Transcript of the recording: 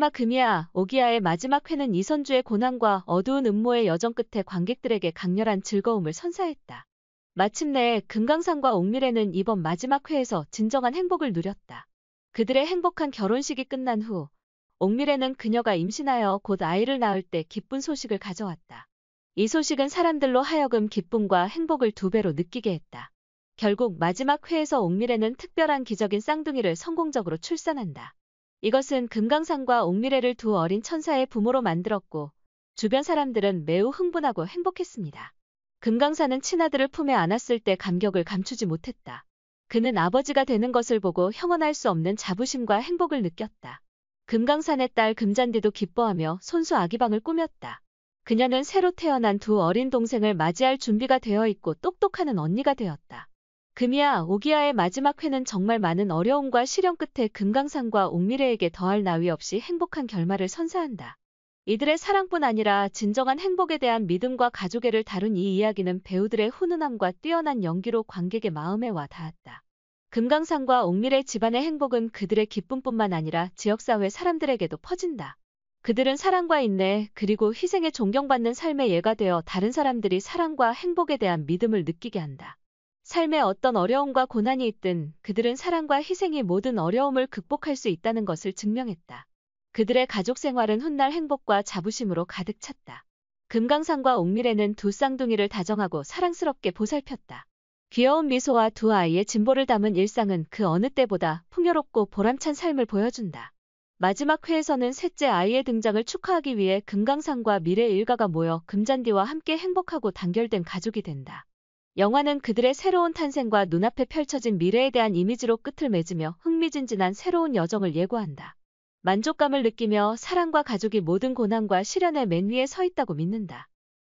마지막 금이야, 오기야의 마지막 회는 이선주의 고난과 어두운 음모의 여정 끝에 관객들에게 강렬한 즐거움을 선사했다. 마침내 금강산과 옥미래는 이번 마지막 회에서 진정한 행복을 누렸다. 그들의 행복한 결혼식이 끝난 후 옥미래는 그녀가 임신하여 곧 아이를 낳을 때 기쁜 소식을 가져왔다. 이 소식은 사람들로 하여금 기쁨과 행복을 두 배로 느끼게 했다. 결국 마지막 회에서 옥미래는 특별한 기적인 쌍둥이를 성공적으로 출산한다. 이것은 금강산과 옥미래를 두 어린 천사의 부모로 만들었고 주변 사람들은 매우 흥분하고 행복했습니다. 금강산은 친아들을 품에 안았을 때 감격을 감추지 못했다. 그는 아버지가 되는 것을 보고 형언할 수 없는 자부심과 행복을 느꼈다. 금강산의 딸 금잔디도 기뻐하며 손수 아기방을 꾸몄다. 그녀는 새로 태어난 두 어린 동생을 맞이할 준비가 되어 있고 똑똑하는 언니가 되었다. 금이야 오기야의 마지막 회는 정말 많은 어려움과 시련 끝에 금강산과 옥미래에게 더할 나위 없이 행복한 결말을 선사한다. 이들의 사랑뿐 아니라 진정한 행복에 대한 믿음과 가족애를 다룬 이 이야기는 배우들의 훈훈함과 뛰어난 연기로 관객의 마음에 와 닿았다. 금강산과 옥밀의 집안의 행복은 그들의 기쁨뿐만 아니라 지역사회 사람들에게도 퍼진다. 그들은 사랑과 인내, 그리고 희생에 존경받는 삶의 예가 되어 다른 사람들이 사랑과 행복에 대한 믿음을 느끼게 한다. 삶에 어떤 어려움과 고난이 있든 그들은 사랑과 희생이 모든 어려움을 극복할 수 있다는 것을 증명했다. 그들의 가족 생활은 훗날 행복과 자부심으로 가득 찼다. 금강산과 옥밀에는 두 쌍둥이를 다정하고 사랑스럽게 보살폈다. 귀여운 미소와 두 아이의 진보를 담은 일상은 그 어느 때보다 풍요롭고 보람찬 삶을 보여준다. 마지막 회에서는 셋째 아이의 등장을 축하하기 위해 금강산과 미래 일가가 모여 금잔디와 함께 행복하고 단결된 가족이 된다. 영화는 그들의 새로운 탄생과 눈앞에 펼쳐진 미래에 대한 이미지로 끝을 맺으며 흥미진진한 새로운 여정을 예고한다. 만족감을 느끼며 사랑과 가족이 모든 고난과 시련의 맨 위에 서 있다고 믿는다.